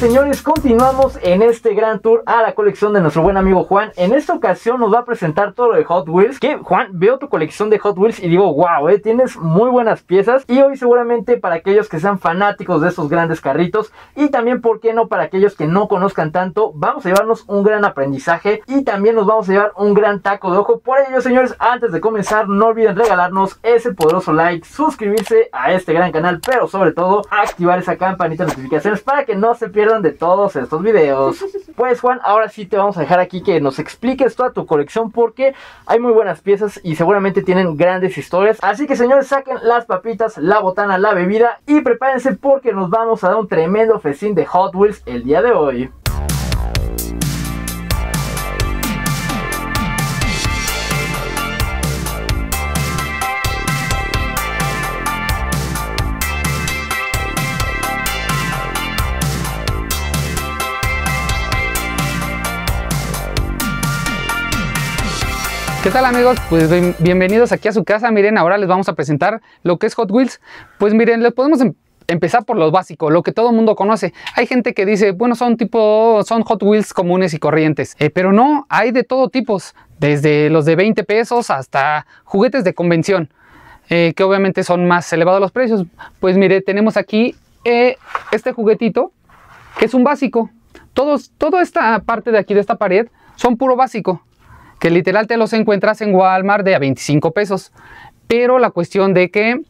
señores, continuamos en este gran tour a la colección de nuestro buen amigo Juan. En esta ocasión nos va a presentar todo lo de Hot Wheels. Que Juan, veo tu colección de Hot Wheels y digo, wow, eh, tienes muy buenas piezas. Y hoy seguramente para aquellos que sean fanáticos de esos grandes carritos y también, ¿por qué no? Para aquellos que no conozcan tanto, vamos a llevarnos un gran aprendizaje y también nos vamos a llevar un gran taco de ojo. Por ello, señores, antes de comenzar, no olviden regalarnos ese poderoso like, suscribirse a este gran canal, pero sobre todo activar esa campanita de notificaciones para que no se pierdan de todos estos videos. Pues Juan, ahora sí te vamos a dejar aquí que nos expliques toda tu colección porque hay muy buenas piezas y seguramente tienen grandes historias. Así que señores, saquen las papitas, la botana, la bebida y prepárense porque nos vamos a dar un tremendo festín de Hot Wheels el día de hoy. ¿Qué tal amigos? Pues bienvenidos aquí a su casa. Miren, ahora les vamos a presentar lo que es Hot Wheels. Pues miren, les podemos em-, empezar por lo básico, lo que todo el mundo conoce. Hay gente que dice, bueno, son tipo, son Hot Wheels comunes y corrientes. Eh, pero no, hay de todo tipos. Desde los de 20 pesos hasta juguetes de convención. Eh, que obviamente son más elevados los precios. Pues mire, tenemos aquí eh, este juguetito, que es un básico. Todos, toda esta parte de aquí, de esta pared, son puro básico que literal te los encuentras en Walmart de a 25 pesos. Pero la cuestión de que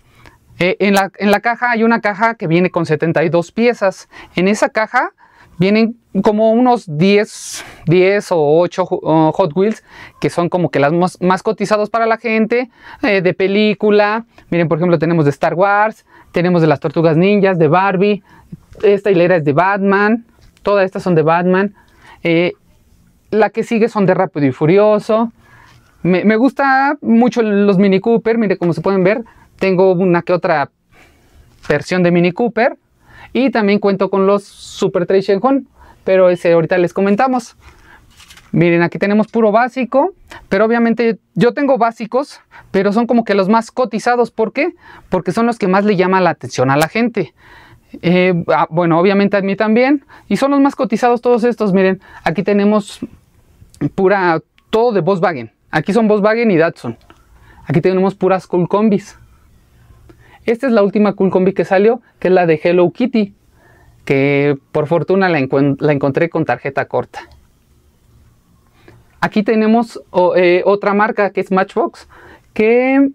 eh, en, la, en la caja hay una caja que viene con 72 piezas. En esa caja vienen como unos 10, 10 o 8 Hot Wheels que son como que las más, más cotizados para la gente eh, de película. Miren, por ejemplo, tenemos de Star Wars, tenemos de las Tortugas Ninjas, de Barbie. Esta hilera es de Batman. Todas estas son de Batman. Eh, la que sigue son de Rápido y Furioso. Me, gustan gusta mucho los Mini Cooper. Miren, como se pueden ver, tengo una que otra versión de Mini Cooper. Y también cuento con los Super Trade Shenhon. Pero ese ahorita les comentamos. Miren, aquí tenemos puro básico, pero obviamente yo tengo básicos, pero son como que los más cotizados. ¿Por qué? Porque son los que más le llaman la atención a la gente. Eh, ah, bueno, obviamente a mí también. Y son los más cotizados todos estos. Miren, aquí tenemos pura, todo de Volkswagen. Aquí son Volkswagen y Datsun. Aquí tenemos puras cool combis. Esta es la última cool combi que salió, que es la de Hello Kitty, que por fortuna la, encontré con tarjeta corta. Aquí tenemos eh, otra marca que es Matchbox, que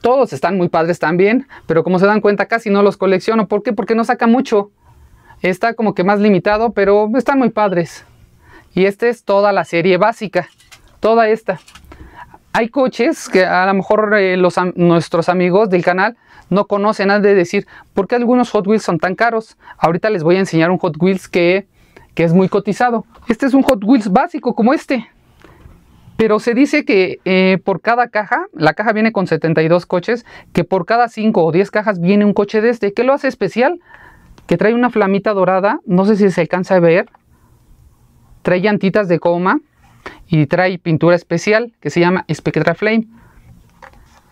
todos están muy padres también, pero como se dan cuenta casi no los colecciono. ¿Por qué? Porque no saca mucho. Está como que más limitado, pero están muy padres. Y esta es toda la serie básica, toda esta. Hay coches que a lo mejor eh, nuestros amigos del canal no conocen, han de decir, ¿por qué algunos Hot Wheels son tan caros? Ahorita les voy a enseñar un Hot Wheels que, es muy cotizado. Este es un Hot Wheels básico como este. Pero se dice que eh, por cada caja, la caja viene con 72 coches, que por cada 5 o 10 cajas viene un coche de este. ¿Qué lo hace especial? Que trae una flamita dorada, no sé si se alcanza a ver, Trae llantitas de coma y trae pintura especial que se llama Spectra Flame.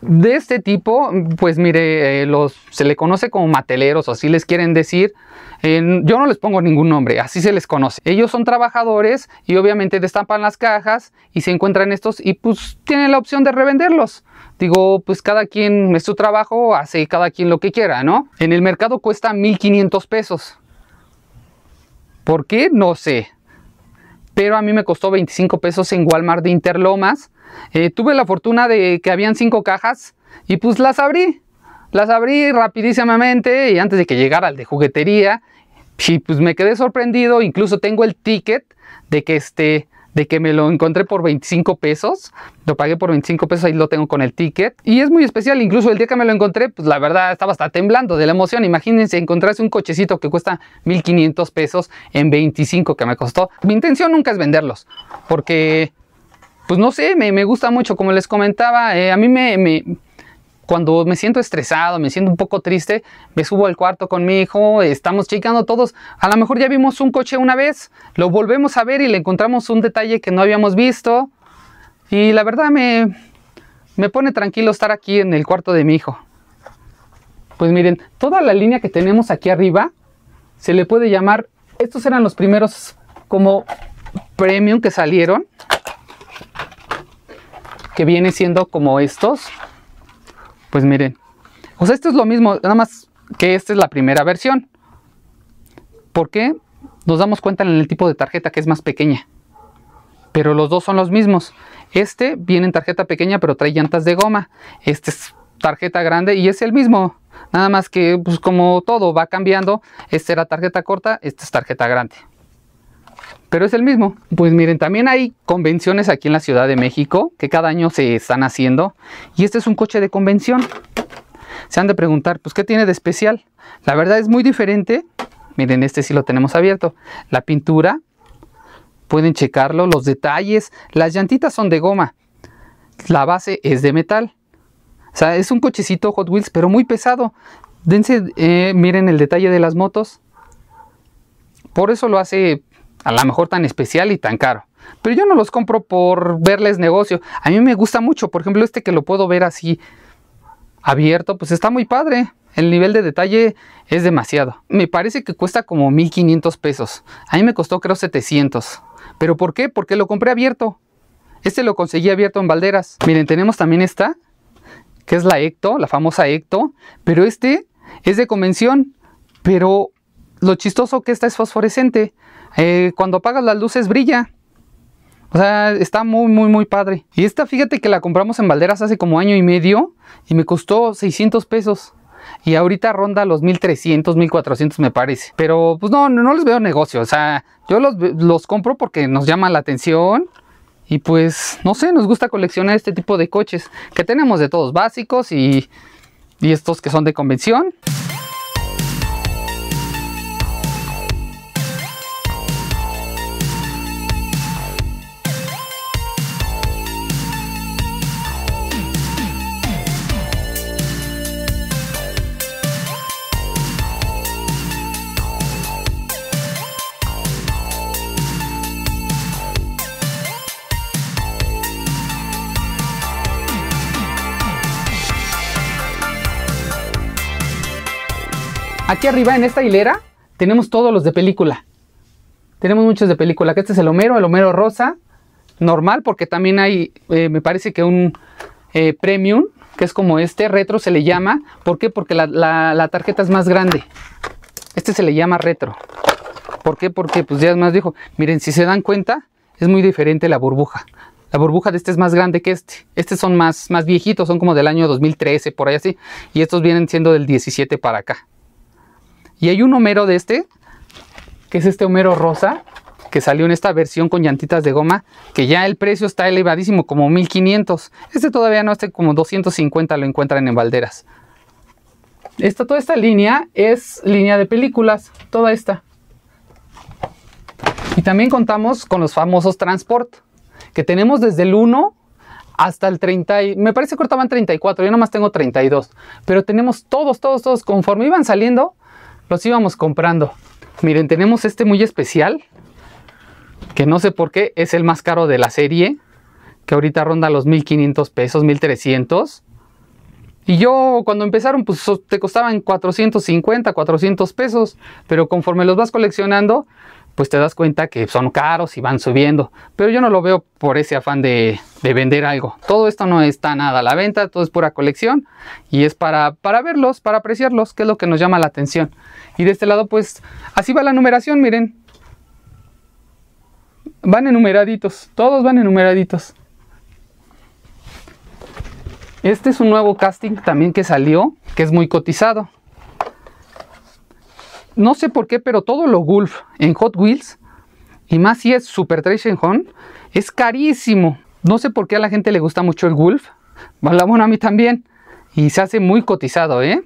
De este tipo, pues mire, eh, los, se le conoce como mateleros, o así les quieren decir. yo no les pongo ningún nombre, así se les conoce. Ellos son trabajadores y obviamente destapan las cajas y se encuentran estos y pues tienen la opción de revenderlos. Digo, pues cada quien es su trabajo, hace cada quien lo que quiera, ¿no? En el mercado cuesta 1.500 pesos. ¿Por qué? No sé pero a mí me costó 25 pesos en Walmart de Interlomas. Eh, tuve la fortuna de que habían cinco cajas y pues las abrí. Las abrí rapidísimamente y antes de que llegara al de juguetería. Y pues me quedé sorprendido, incluso tengo el ticket de que este, de que me lo encontré por 25 pesos, lo pagué por 25 pesos, ahí lo tengo con el ticket. Y es muy especial, incluso el día que me lo encontré, pues la verdad estaba hasta temblando de la emoción. Imagínense encontrarse un cochecito que cuesta 1500 pesos en 25 que me costó. Mi intención nunca es venderlos, porque, pues no sé, me, me gusta mucho, como les comentaba, eh, a mí me cuando me siento estresado, me siento un poco triste, me subo al cuarto con mi hijo, estamos checando todos. A lo mejor ya vimos un coche una vez, lo volvemos a ver y le encontramos un detalle que no habíamos visto. Y la verdad me, me pone tranquilo estar aquí en el cuarto de mi hijo. Pues miren, toda la línea que tenemos aquí arriba se le puede llamar, estos eran los primeros como premium que salieron, que viene siendo como estos. Pues miren, o sea, esto es lo mismo, nada más que esta es la primera versión. ¿Por qué? Nos damos cuenta en el tipo de tarjeta que es más pequeña. Pero los dos son los mismos. Este viene en tarjeta pequeña, pero trae llantas de goma. Este es tarjeta grande y es el mismo. Nada más que, pues, como todo va cambiando, este era tarjeta corta, esta es tarjeta grande pero es el mismo. Pues miren, también hay convenciones aquí en la Ciudad de México que cada año se están haciendo y este es un coche de convención. Se han de preguntar, pues, ¿qué tiene de especial? La verdad es muy diferente. Miren, este sí lo tenemos abierto. La pintura, pueden checarlo, los detalles. Las llantitas son de goma. La base es de metal. O sea, es un cochecito Hot Wheels, pero muy pesado. Dense, eh, miren el detalle de las motos. Por eso lo hace a lo mejor tan especial y tan caro. Pero yo no los compro por verles negocio. A mí me gusta mucho, por ejemplo, este que lo puedo ver así abierto, pues está muy padre. El nivel de detalle es demasiado. Me parece que cuesta como 1500 pesos. A mí me costó creo 700. ¿Pero por qué? Porque lo compré abierto. Este lo conseguí abierto en balderas. Miren, tenemos también esta, que es la Ecto, la famosa Ecto. Pero este es de convención. Pero lo chistoso que esta es fosforescente. Eh, cuando apagas las luces brilla. O sea, está muy, muy, muy padre. Y esta, fíjate que la compramos en Valderas hace como año y medio y me costó 600 pesos. Y ahorita ronda los 1300, 1400 me parece. Pero pues no, no les veo negocio. O sea, yo los, compro porque nos llama la atención. Y pues, no sé, nos gusta coleccionar este tipo de coches. Que tenemos de todos, básicos y, y estos que son de convención. Aquí arriba en esta hilera tenemos todos los de película. Tenemos muchos de película. este es el Homero, el Homero Rosa. Normal, porque también hay, eh, me parece que un eh, Premium, que es como este, retro se le llama. ¿Por qué? Porque la, tarjeta es más grande. Este se le llama retro. ¿Por qué? Porque pues ya más dijo, miren, si se dan cuenta, es muy diferente la burbuja. La burbuja de este es más grande que este. Estos son más, más viejitos, son como del año 2013, por ahí así. Y estos vienen siendo del 17 para acá. Y hay un homero de este, que es este homero rosa, que salió en esta versión con llantitas de goma, que ya el precio está elevadísimo, como 1500. Este todavía no, este como 250 lo encuentran en balderas. Esta, toda esta línea es línea de películas, toda esta. Y también contamos con los famosos transport, que tenemos desde el 1 hasta el 30, me parece que cortaban 34, yo nomás tengo 32, pero tenemos todos, todos, todos, conforme iban saliendo, los íbamos comprando. Miren, tenemos este muy especial, que no sé por qué es el más caro de la serie, que ahorita ronda los 1500 pesos, 1300. Y yo cuando empezaron, pues te costaban 450, 400 pesos, pero conforme los vas coleccionando, pues te das cuenta que son caros y van subiendo. Pero yo no lo veo por ese afán de, vender algo. Todo esto no está nada a la venta, todo es pura colección y es para, para verlos, para apreciarlos, que es lo que nos llama la atención. Y de este lado, pues así va la numeración, miren. Van enumeraditos, todos van enumeraditos. Este es un nuevo casting también que salió, que es muy cotizado no sé por qué, pero todo lo Golf en Hot Wheels, y más si es Super Trash Home, es carísimo. No sé por qué a la gente le gusta mucho el Gulf. Bueno, a mí también. Y se hace muy cotizado, ¿eh?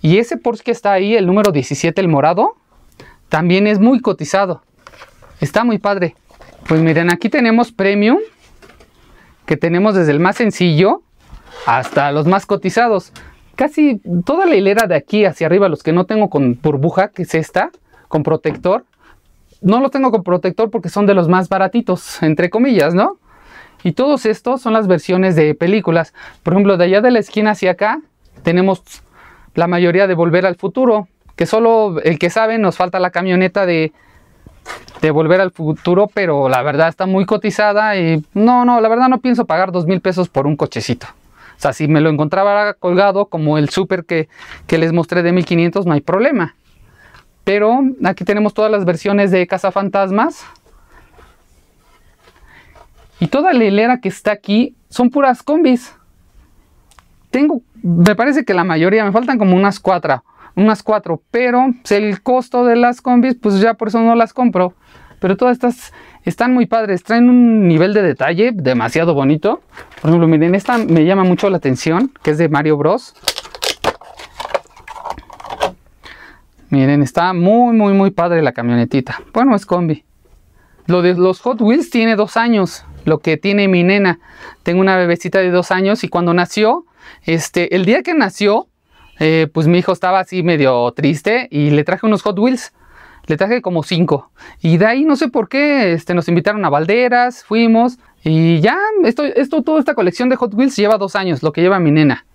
Y ese Porsche que está ahí, el número 17, el morado, también es muy cotizado. Está muy padre. Pues miren, aquí tenemos Premium, que tenemos desde el más sencillo hasta los más cotizados casi toda la hilera de aquí hacia arriba, los que no tengo con burbuja, que es esta, con protector, no lo tengo con protector porque son de los más baratitos, entre comillas, ¿no? Y todos estos son las versiones de películas. Por ejemplo, de allá de la esquina hacia acá, tenemos la mayoría de Volver al Futuro, que solo el que sabe nos falta la camioneta de, de Volver al Futuro, pero la verdad está muy cotizada y no, no, la verdad no pienso pagar dos mil pesos por un cochecito. O sea, si me lo encontraba colgado como el súper que, les mostré de 1500, no hay problema. Pero aquí tenemos todas las versiones de fantasmas Y toda la hilera que está aquí son puras combis. Tengo, me parece que la mayoría, me faltan como unas cuatro, unas cuatro, pero el costo de las combis, pues ya por eso no las compro. Pero todas estas están muy padres, traen un nivel de detalle demasiado bonito. Por ejemplo, miren, esta me llama mucho la atención, que es de Mario Bros. Miren, está muy, muy, muy padre la camionetita. Bueno, es combi. Lo de los Hot Wheels tiene dos años, lo que tiene mi nena. Tengo una bebecita de dos años y cuando nació, este, el día que nació, eh, pues mi hijo estaba así medio triste y le traje unos Hot Wheels le traje como 5. Y de ahí no sé por qué, este, nos invitaron a Valderas, fuimos y ya, esto, esto, toda esta colección de Hot Wheels lleva dos años, lo que lleva mi nena.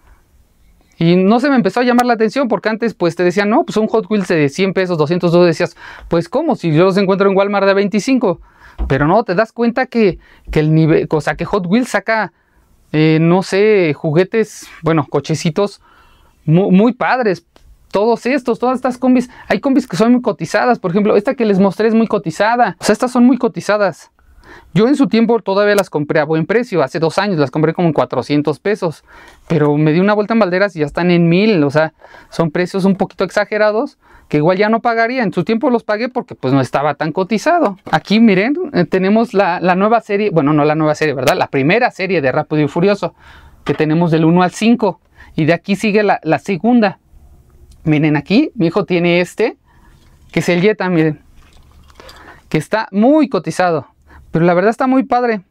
Y no se me empezó a llamar la atención porque antes pues te decían, no, pues un Hot Wheels de 100 pesos, 202, decías, pues ¿cómo? Si yo los encuentro en Walmart de 25. Pero no, te das cuenta que, el nivel, o que Hot Wheels saca, eh, no sé, juguetes, bueno, cochecitos muy padres, todos estos, todas estas combis, hay combis que son muy cotizadas, por ejemplo, esta que les mostré es muy cotizada, o sea, estas son muy cotizadas. Yo en su tiempo todavía las compré a buen precio, hace dos años las compré como en 400 pesos, pero me di una vuelta en balderas y ya están en mil. o sea, son precios un poquito exagerados que igual ya no pagaría, en su tiempo los pagué porque pues no estaba tan cotizado. Aquí miren, eh, tenemos la, nueva serie, bueno no la nueva serie, ¿verdad? La primera serie de Rápido y Furioso que tenemos del 1 al 5 y de aquí sigue la, la segunda. Miren aquí, mi hijo tiene este, que es el Jetta, miren. Que está muy cotizado, pero la verdad está muy padre.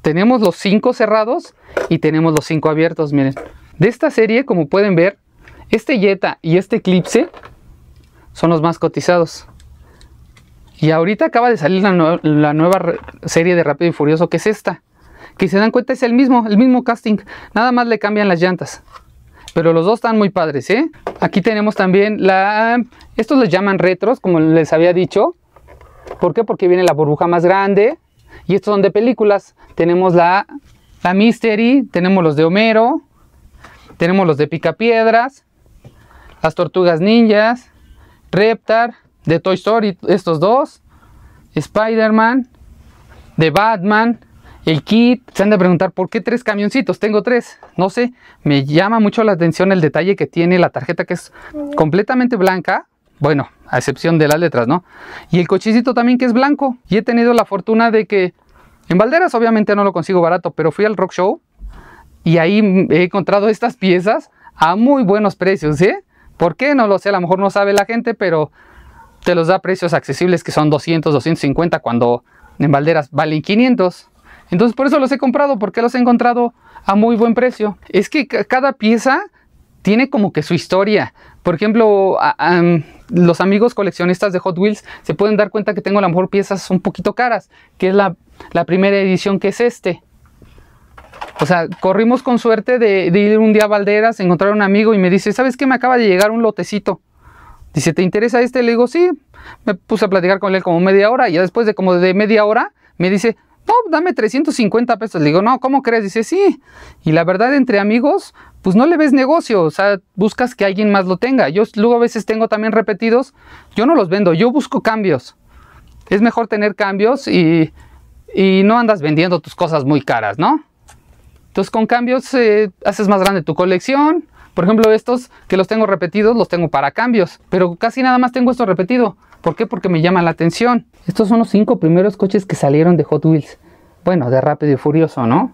Tenemos los 5 cerrados y tenemos los 5 abiertos, miren. De esta serie, como pueden ver, este Jetta y este Eclipse son los más cotizados. Y ahorita acaba de salir la, nueva serie de Rápido y Furioso, que es esta. Que se dan cuenta es el mismo, el mismo casting. Nada más le cambian las llantas. Pero los dos están muy padres, ¿eh? Aquí tenemos también la... Estos los llaman retros, como les había dicho. ¿Por qué? Porque viene la burbuja más grande. Y estos son de películas. Tenemos la, la Mystery, tenemos los de Homero, tenemos los de Picapiedras, las Tortugas Ninjas, Reptar, de Toy Story, estos dos, Spider-Man, de Batman, el kit, se han de preguntar, ¿por qué tres camioncitos? Tengo tres, no sé, me llama mucho la atención el detalle que tiene la tarjeta que es completamente blanca, bueno, a excepción de las letras, ¿no? Y el cochecito también que es blanco, y he tenido la fortuna de que, en Valderas obviamente no lo consigo barato, pero fui al Rock Show, y ahí he encontrado estas piezas a muy buenos precios, ¿eh? ¿Por qué? No lo sé, a lo mejor no sabe la gente, pero te los da precios accesibles que son 200, 250, cuando en Valderas valen 500. Entonces por eso los he comprado, porque los he encontrado a muy buen precio. Es que cada pieza tiene como que su historia. Por ejemplo, los amigos coleccionistas de Hot Wheels se pueden dar cuenta que tengo a lo mejor piezas un poquito caras, que es la, primera edición que es este. O sea, corrimos con suerte de, ir un día a Valderas, encontrar a un amigo y me dice, ¿sabes qué? Me acaba de llegar un lotecito. Dice, ¿te interesa este? Le digo, sí. Me puse a platicar con él como media hora y después de como de media hora me dice, no, dame 350 pesos. Le digo, no, ¿cómo crees? Dice, sí. Y la verdad, entre amigos, pues no le ves negocio, o sea, buscas que alguien más lo tenga. Yo luego a veces tengo también repetidos, yo no los vendo, yo busco cambios. Es mejor tener cambios y, no andas vendiendo tus cosas muy caras, ¿no? Entonces con cambios eh, haces más grande tu colección. Por ejemplo, estos que los tengo repetidos, los tengo para cambios, pero casi nada más tengo esto repetido. ¿Por qué? Porque me llama la atención. Estos son los cinco primeros coches que salieron de Hot Wheels. Bueno, de Rápido y Furioso, ¿no?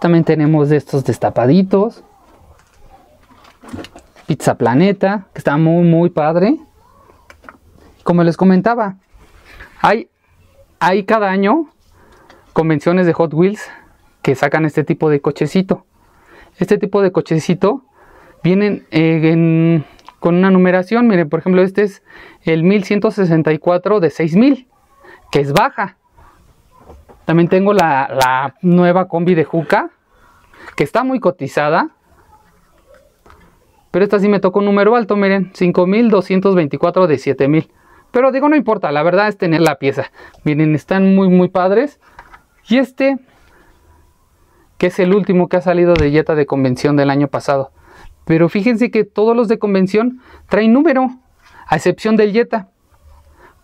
También tenemos estos destapaditos. Pizza Planeta, que está muy, muy padre. Como les comentaba, hay, hay cada año convenciones de Hot Wheels que sacan este tipo de cochecito. Este tipo de cochecito vienen eh, con una numeración. Miren, por ejemplo, este es el 1164 de 6000, que es baja. También tengo la, la nueva combi de Juca, que está muy cotizada. Pero esta sí me tocó un número alto, miren, 5224 de 7000. Pero digo, no importa, la verdad es tener la pieza. Miren, están muy, muy padres. Y este, que es el último que ha salido de Jetta de convención del año pasado. Pero fíjense que todos los de convención traen número, a excepción del Jetta.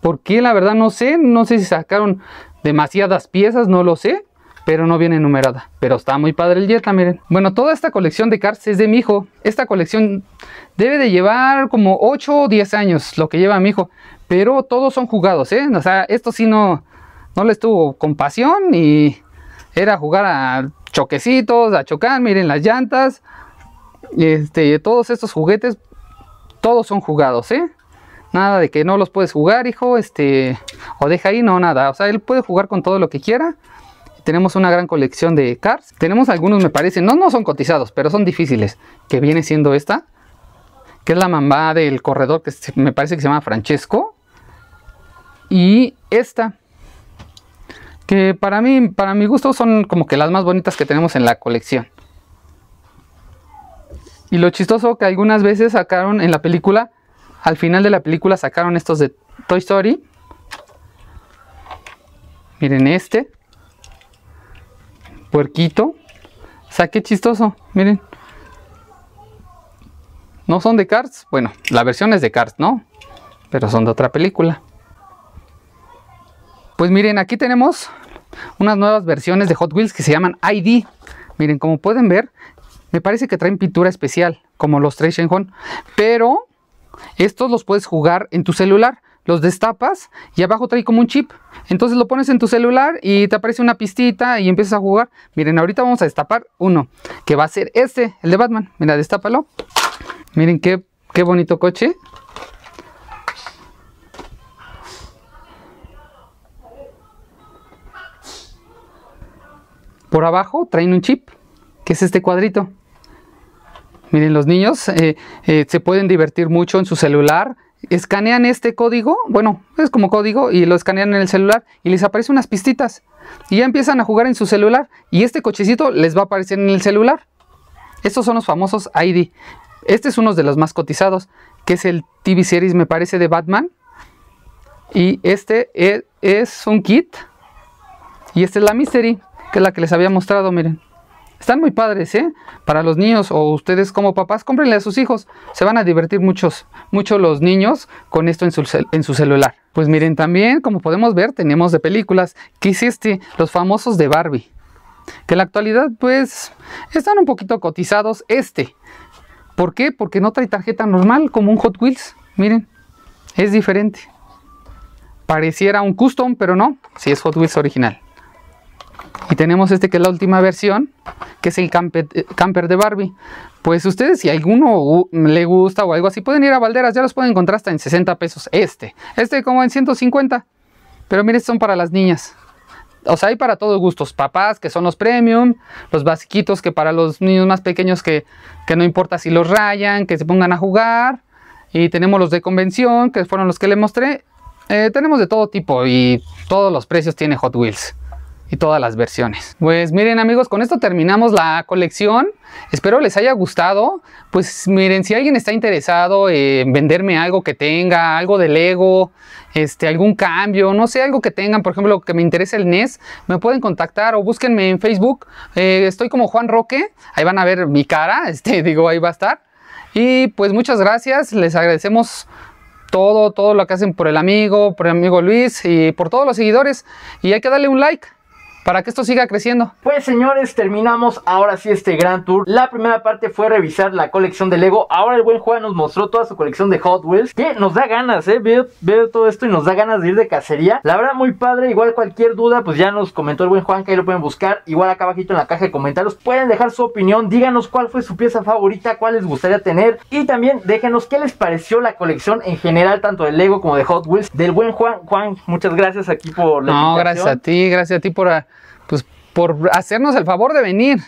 ¿Por qué? La verdad no sé, no sé si sacaron demasiadas piezas, no lo sé, pero no viene numerada. Pero está muy padre el Jetta, miren. Bueno, toda esta colección de cars es de mi hijo. Esta colección debe de llevar como 8 o 10 años, lo que lleva mi hijo. Pero todos son jugados, ¿eh? O sea, esto sí no, no les tuvo compasión y era jugar a choquecitos, a chocar, miren las llantas, este, todos estos juguetes, todos son jugados, ¿eh? Nada de que no los puedes jugar, hijo, este, o deja ahí, no, nada. O sea, él puede jugar con todo lo que quiera. Tenemos una gran colección de cars. Tenemos algunos, me parece, no, no son cotizados, pero son difíciles. Que viene siendo esta, que es la mamá del corredor, que me parece que se llama Francesco. Y esta, que para mí, para mi gusto, son como que las más bonitas que tenemos en la colección. Y lo chistoso que algunas veces sacaron en la película, al final de la película sacaron estos de Toy Story. Miren este. Puerquito. O sea, qué chistoso, miren. No son de Cars. Bueno, la versión es de Cars, ¿no? Pero son de otra película. Pues miren, aquí tenemos unas nuevas versiones de Hot Wheels que se llaman ID. Miren, como pueden ver, me parece que traen pintura especial, como los tres Shenhon, pero estos los puedes jugar en tu celular. Los destapas y abajo trae como un chip. Entonces lo pones en tu celular y te aparece una pistita y empiezas a jugar. Miren, ahorita vamos a destapar uno, que va a ser este, el de Batman. Mira, destápalo. Miren qué bonito coche. Por abajo traen un chip, que es este cuadrito. Miren, los niños eh, eh, se pueden divertir mucho en su celular. Escanean este código, bueno, es como código, y lo escanean en el celular y les aparecen unas pistitas. Y ya empiezan a jugar en su celular y este cochecito les va a aparecer en el celular. Estos son los famosos ID. Este es uno de los más cotizados, que es el TV Series, me parece, de Batman. Y este es, es un kit. Y esta es la Mystery, que es la que les había mostrado, miren. Están muy padres, ¿eh? Para los niños o ustedes como papás, cómprenle a sus hijos. Se van a divertir muchos, mucho los niños con esto en su, celular. Pues miren, también, como podemos ver, tenemos de películas. ¿Qué hiciste? Los famosos de Barbie. Que en la actualidad, pues, están un poquito cotizados este. ¿Por qué? Porque no trae tarjeta normal como un Hot Wheels. Miren, es diferente. Pareciera un custom, pero no, si es Hot Wheels original. Y tenemos este que es la última versión, que es el eh, camper, de Barbie. Pues ustedes, si alguno le gusta o algo así, pueden ir a Valderas, ya los pueden encontrar hasta en 60 pesos. Este, este como en 150. Pero miren, son para las niñas. O sea, hay para todos gustos. Papás, que son los premium, los basiquitos, que para los niños más pequeños, que, no importa si los rayan, que se pongan a jugar. Y tenemos los de convención, que fueron los que le mostré. Eh, tenemos de todo tipo y todos los precios tiene Hot Wheels y todas las versiones. Pues miren amigos, con esto terminamos la colección. Espero les haya gustado. Pues miren, si alguien está interesado en venderme algo que tenga, algo de Lego, este, algún cambio, no sé, algo que tengan, por ejemplo, que me interese el NES, me pueden contactar o búsquenme en Facebook. Eh, estoy como Juan Roque, ahí van a ver mi cara, este, digo, ahí va a estar. Y pues muchas gracias, les agradecemos todo, todo lo que hacen por el amigo, por el amigo Luis y por todos los seguidores. Y hay que darle un like para que esto siga creciendo. Pues señores, terminamos ahora sí este gran tour. La primera parte fue revisar la colección de Lego. Ahora el buen Juan nos mostró toda su colección de Hot Wheels. Que nos da ganas, ¿eh? Veo, todo esto y nos da ganas de ir de cacería. La verdad, muy padre. Igual cualquier duda, pues ya nos comentó el buen Juan que ahí lo pueden buscar. Igual acá abajito en la caja de comentarios pueden dejar su opinión. Díganos cuál fue su pieza favorita, cuál les gustaría tener. Y también déjenos qué les pareció la colección en general, tanto de Lego como de Hot Wheels. Del buen Juan. Juan, muchas gracias aquí por la No, gracias a ti, gracias a ti por por hacernos el favor de venir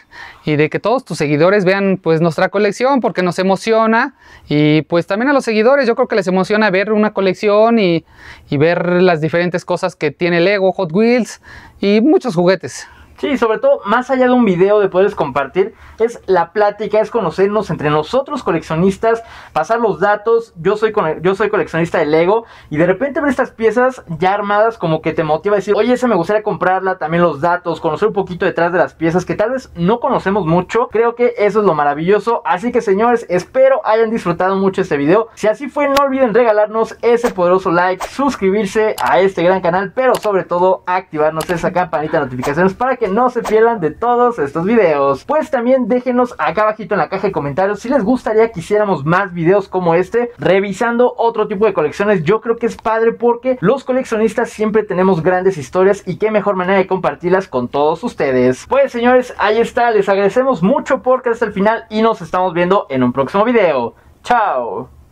y de que todos tus seguidores vean pues nuestra colección porque nos emociona y pues también a los seguidores yo creo que les emociona ver una colección y, y ver las diferentes cosas que tiene Lego, Hot Wheels y muchos juguetes. Sí, sobre todo, más allá de un video de poderes compartir, es la plática, es conocernos entre nosotros coleccionistas, pasar los datos. Yo soy, yo soy coleccionista de Lego y de repente ver estas piezas ya armadas como que te motiva a decir, oye, esa me gustaría comprarla, también los datos, conocer un poquito detrás de las piezas que tal vez no conocemos mucho. Creo que eso es lo maravilloso. Así que señores, espero hayan disfrutado mucho este video. Si así fue, no olviden regalarnos ese poderoso like, suscribirse a este gran canal, pero sobre todo activarnos esa campanita de notificaciones para que no se pierdan de todos estos videos. Pues también déjenos acá abajito en la caja de comentarios si les gustaría que hiciéramos más videos como este, revisando otro tipo de colecciones. Yo creo que es padre porque los coleccionistas siempre tenemos grandes historias y qué mejor manera de compartirlas con todos ustedes. Pues señores, ahí está, les agradecemos mucho por hasta el final y nos estamos viendo en un próximo video. Chao.